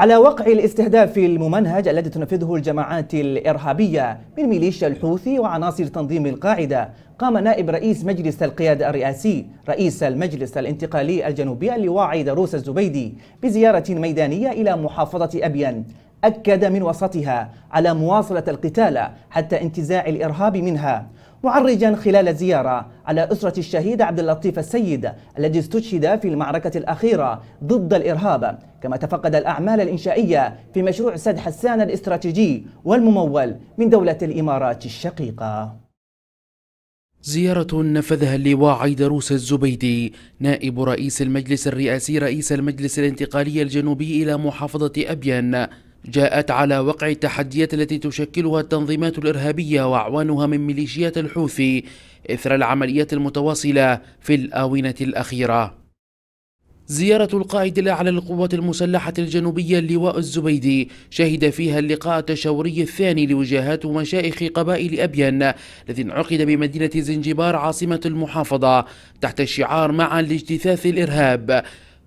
على وقع الاستهداف الممنهج الذي تنفذه الجماعات الإرهابية من ميليشيا الحوثي وعناصر تنظيم القاعدة قام نائب رئيس مجلس القيادة الرئاسي رئيس المجلس الانتقالي الجنوبي اللواء دروس الزبيدي بزيارة ميدانية إلى محافظة أبين أكد من وسطها على مواصلة القتال حتى انتزاع الإرهاب منها معرجا خلال زيارة على أسرة الشهيد عبد اللطيف السيد الذي استشهد في المعركة الأخيرة ضد الإرهاب كما تفقد الأعمال الإنشائية في مشروع سد حسان الاستراتيجي والممول من دولة الإمارات الشقيقة زيارة نفذها اللواء عيدروس الزبيدي نائب رئيس المجلس الرئاسي رئيس المجلس الانتقالي الجنوبي إلى محافظة أبيان جاءت على وقع التحديات التي تشكلها التنظيمات الإرهابية وأعوانها من ميليشيات الحوثي إثر العمليات المتواصلة في الآونة الأخيرة زيارة القائد الأعلى للقوات المسلحة الجنوبية اللواء الزبيدي شهد فيها اللقاء التشاوري الثاني لوجهات ومشائخ قبائل أبين الذي انعقد بمدينة زنجبار عاصمة المحافظة تحت الشعار معا لاجتثاث الإرهاب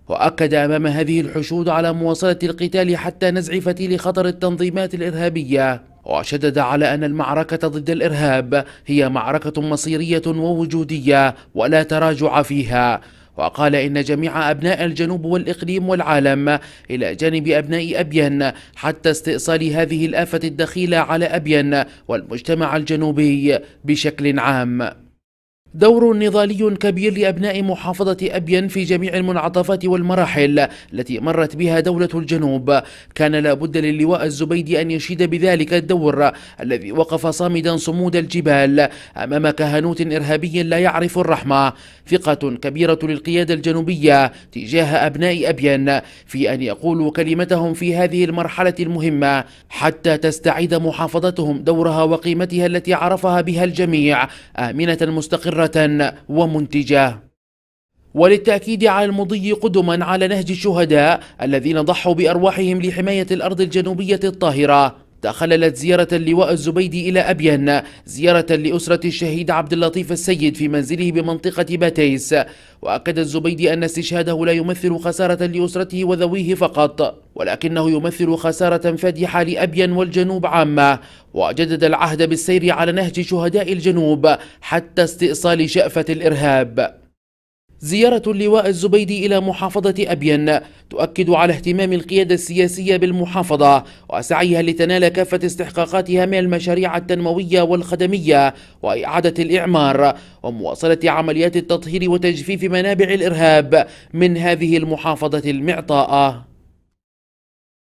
وأكد أمام هذه الحشود على مواصلة القتال حتى نزع فتيل خطر التنظيمات الإرهابية وشدد على أن المعركة ضد الإرهاب هي معركة مصيرية ووجودية ولا تراجع فيها وقال إن جميع أبناء الجنوب والإقليم والعالم إلى جانب أبناء أبين حتى استئصال هذه الآفة الدخيلة على أبين والمجتمع الجنوبي بشكل عام دور نضالي كبير لأبناء محافظة أبين في جميع المنعطفات والمراحل التي مرت بها دولة الجنوب كان لابد للواء الزبيدي أن يشيد بذلك الدور الذي وقف صامدا صمود الجبال أمام كهنوت إرهابي لا يعرف الرحمة ثقة كبيرة للقيادة الجنوبية تجاه أبناء أبين في أن يقولوا كلمتهم في هذه المرحلة المهمة حتى تستعيد محافظتهم دورها وقيمتها التي عرفها بها الجميع آمنة مستقرة ومنتجة وللتأكيد على المضي قدما على نهج الشهداء الذين ضحوا بأرواحهم لحماية الأرض الجنوبية الطاهرة تخللت زيارة اللواء الزبيدي إلى أبين زيارة لأسرة الشهيد عبد اللطيف السيد في منزله بمنطقة باتيس وأكد الزبيدي أن استشهاده لا يمثل خسارة لأسرته وذويه فقط ولكنه يمثل خسارة فادحة لأبين والجنوب عامة وجدد العهد بالسير على نهج شهداء الجنوب حتى استئصال شأفة الإرهاب زيارة اللواء الزبيدي إلى محافظة أبين تؤكد على اهتمام القيادة السياسية بالمحافظة وسعيها لتنال كافة استحقاقاتها من المشاريع التنموية والخدمية وإعادة الإعمار ومواصلة عمليات التطهير وتجفيف منابع الإرهاب من هذه المحافظة المعطاءة